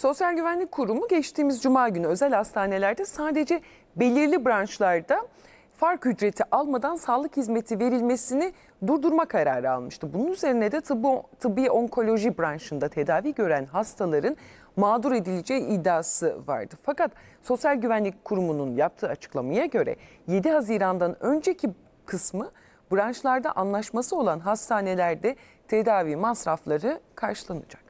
Sosyal Güvenlik Kurumu geçtiğimiz cuma günü özel hastanelerde sadece belirli branşlarda fark ücreti almadan sağlık hizmeti verilmesini durdurma kararı almıştı. Bunun üzerine de tıbbi, tıbbi onkoloji branşında tedavi gören hastaların mağdur edileceği iddiası vardı. Fakat Sosyal Güvenlik Kurumu'nun yaptığı açıklamaya göre 7 Haziran'dan önceki kısmı branşlarda anlaşması olan hastanelerde tedavi masrafları karşılanacak.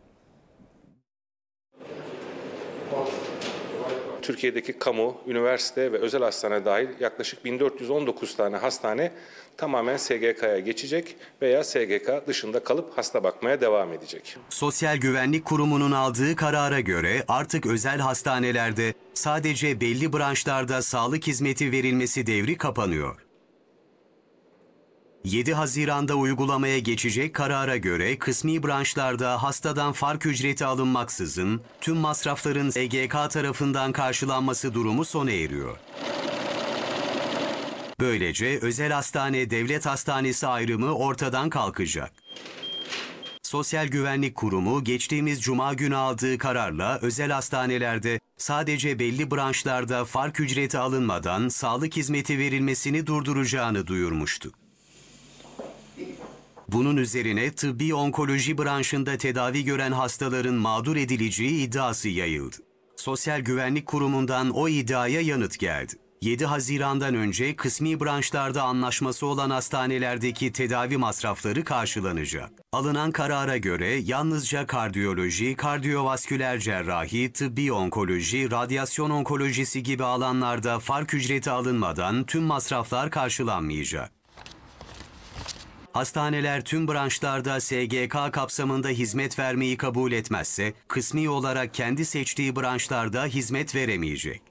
Türkiye'deki kamu, üniversite ve özel hastane dahil yaklaşık 1419 tane hastane tamamen SGK'ya geçecek veya SGK dışında kalıp hasta bakmaya devam edecek. Sosyal Güvenlik Kurumu'nun aldığı karara göre artık özel hastanelerde sadece belli branşlarda sağlık hizmeti verilmesi devri kapanıyor. 7 Haziran'da uygulamaya geçecek karara göre kısmi branşlarda hastadan fark ücreti alınmaksızın tüm masrafların EGK tarafından karşılanması durumu sona eriyor. Böylece özel hastane devlet hastanesi ayrımı ortadan kalkacak. Sosyal Güvenlik Kurumu geçtiğimiz cuma günü aldığı kararla özel hastanelerde sadece belli branşlarda fark ücreti alınmadan sağlık hizmeti verilmesini durduracağını duyurmuştu. Bunun üzerine tıbbi onkoloji branşında tedavi gören hastaların mağdur edileceği iddiası yayıldı. Sosyal Güvenlik Kurumu'ndan o iddiaya yanıt geldi. 7 Haziran'dan önce kısmi branşlarda anlaşması olan hastanelerdeki tedavi masrafları karşılanacak. Alınan karara göre yalnızca kardiyoloji, kardiyovasküler cerrahi, tıbbi onkoloji, radyasyon onkolojisi gibi alanlarda fark ücreti alınmadan tüm masraflar karşılanmayacak hastaneler tüm branşlarda SGK kapsamında hizmet vermeyi kabul etmezse, kısmi olarak kendi seçtiği branşlarda hizmet veremeyecek.